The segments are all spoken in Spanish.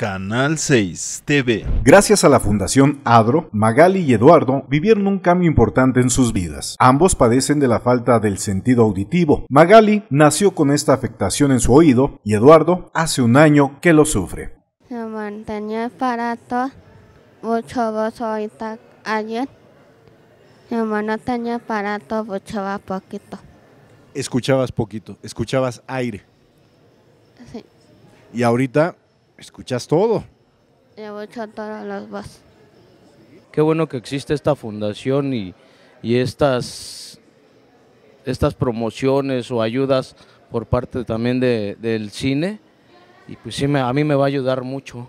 Canal 6 TV. Gracias a la Fundación Adro, Magali y Eduardo vivieron un cambio importante en sus vidas. Ambos padecen de la falta del sentido auditivo. Magali nació con esta afectación en su oído y Eduardo hace un año que lo sufre. aparato mucho tenía aparato, poquito. Escuchabas poquito, escuchabas aire. Sí. Y ahorita escuchas todo. voy a cantar a las Qué bueno que existe esta fundación y, estas, estas promociones o ayudas por parte también del cine. Y pues sí, a mí me va a ayudar mucho.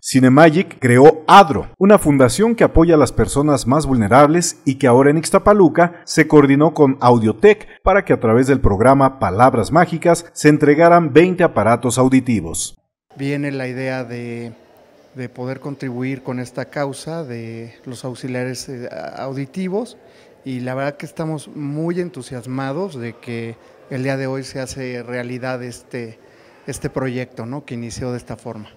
Cinemagic creó ADRO, una fundación que apoya a las personas más vulnerables y que ahora en Ixtapaluca se coordinó con Audiotech para que a través del programa Palabras Mágicas se entregaran 20 aparatos auditivos viene la idea de, poder contribuir con esta causa de los auxiliares eh, auditivos y la verdad que estamos muy entusiasmados de que el día de hoy se hace realidad este, este proyecto ¿no? que inició de esta forma.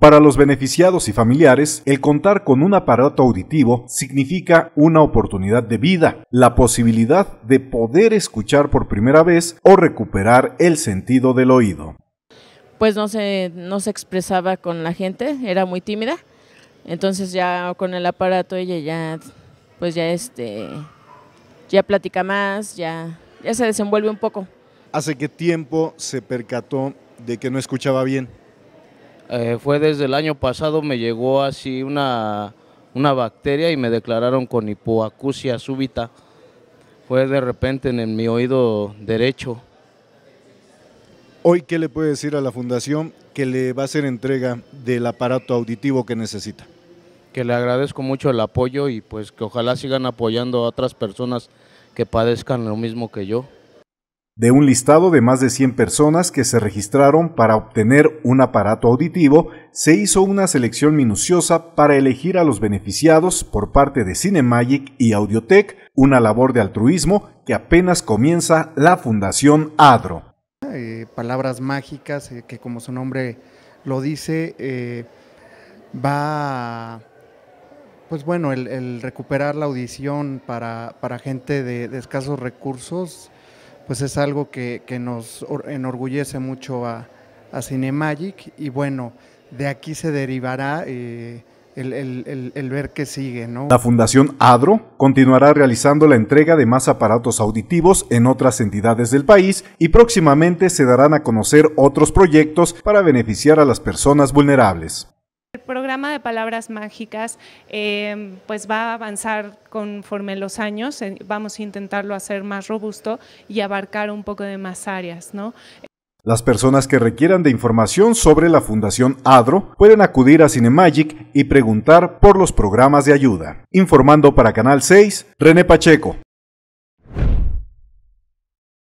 Para los beneficiados y familiares, el contar con un aparato auditivo significa una oportunidad de vida, la posibilidad de poder escuchar por primera vez o recuperar el sentido del oído pues no se, no se expresaba con la gente, era muy tímida. Entonces ya con el aparato ella ya, pues ya este, ya platica más, ya, ya se desenvuelve un poco. ¿Hace qué tiempo se percató de que no escuchaba bien? Eh, fue desde el año pasado, me llegó así una, una bacteria y me declararon con hipoacusia súbita. Fue de repente en mi oído derecho. Hoy, ¿qué le puede decir a la Fundación que le va a hacer entrega del aparato auditivo que necesita? Que le agradezco mucho el apoyo y pues que ojalá sigan apoyando a otras personas que padezcan lo mismo que yo. De un listado de más de 100 personas que se registraron para obtener un aparato auditivo, se hizo una selección minuciosa para elegir a los beneficiados por parte de Cinemagic y Audiotech, una labor de altruismo que apenas comienza la Fundación ADRO. Eh, palabras mágicas, eh, que como su nombre lo dice, eh, va, pues bueno, el, recuperar la audición para, gente de, escasos recursos, pues es algo que, nos enorgullece mucho a, a, Cinemagic y bueno, de aquí se derivará el, ver qué sigue, ¿no? La Fundación ADRO continuará realizando la entrega de más aparatos auditivos en otras entidades del país y próximamente se darán a conocer otros proyectos para beneficiar a las personas vulnerables. El programa de palabras mágicas eh, pues va a avanzar conforme los años, eh, vamos a intentarlo hacer más robusto y abarcar un poco de más áreas. ¿no? Las personas que requieran de información sobre la Fundación ADRO pueden acudir a Cinemagic y preguntar por los programas de ayuda. Informando para Canal 6, René Pacheco.